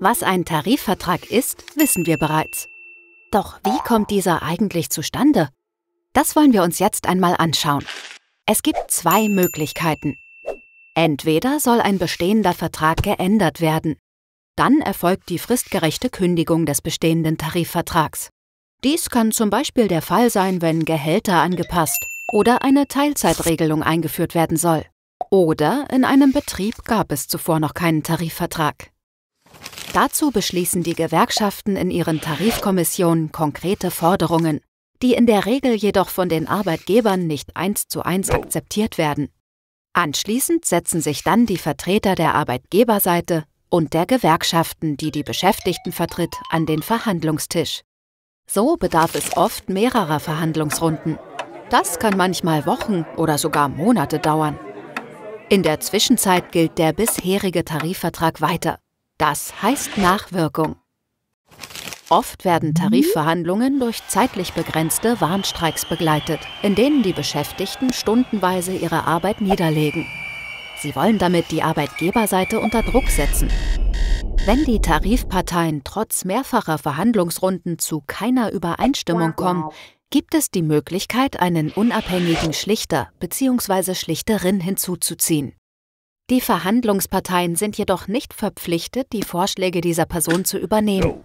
Was ein Tarifvertrag ist, wissen wir bereits. Doch wie kommt dieser eigentlich zustande? Das wollen wir uns jetzt einmal anschauen. Es gibt zwei Möglichkeiten. Entweder soll ein bestehender Vertrag geändert werden. Dann erfolgt die fristgerechte Kündigung des bestehenden Tarifvertrags. Dies kann zum Beispiel der Fall sein, wenn Gehälter angepasst oder eine Teilzeitregelung eingeführt werden soll. Oder in einem Betrieb gab es zuvor noch keinen Tarifvertrag. Dazu beschließen die Gewerkschaften in ihren Tarifkommissionen konkrete Forderungen, die in der Regel jedoch von den Arbeitgebern nicht eins zu eins akzeptiert werden. Anschließend setzen sich dann die Vertreter der Arbeitgeberseite und der Gewerkschaften, die die Beschäftigten vertritt, an den Verhandlungstisch. So bedarf es oft mehrerer Verhandlungsrunden. Das kann manchmal Wochen oder sogar Monate dauern. In der Zwischenzeit gilt der bisherige Tarifvertrag weiter. Das heißt Nachwirkung. Oft werden Tarifverhandlungen durch zeitlich begrenzte Warnstreiks begleitet, in denen die Beschäftigten stundenweise ihre Arbeit niederlegen. Sie wollen damit die Arbeitgeberseite unter Druck setzen. Wenn die Tarifparteien trotz mehrfacher Verhandlungsrunden zu keiner Übereinstimmung kommen, gibt es die Möglichkeit, einen unabhängigen Schlichter bzw. Schlichterin hinzuzuziehen. Die Verhandlungsparteien sind jedoch nicht verpflichtet, die Vorschläge dieser Person zu übernehmen.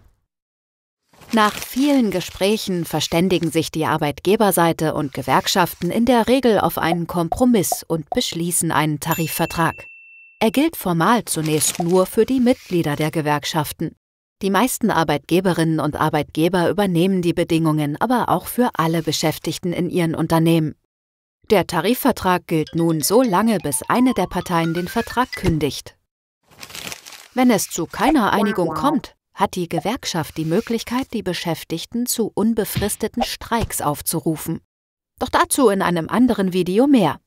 Nach vielen Gesprächen verständigen sich die Arbeitgeberseite und Gewerkschaften in der Regel auf einen Kompromiss und beschließen einen Tarifvertrag. Er gilt formal zunächst nur für die Mitglieder der Gewerkschaften. Die meisten Arbeitgeberinnen und Arbeitgeber übernehmen die Bedingungen aber auch für alle Beschäftigten in ihren Unternehmen. Der Tarifvertrag gilt nun so lange, bis eine der Parteien den Vertrag kündigt. Wenn es zu keiner Einigung kommt, hat die Gewerkschaft die Möglichkeit, die Beschäftigten zu unbefristeten Streiks aufzurufen. Doch dazu in einem anderen Video mehr.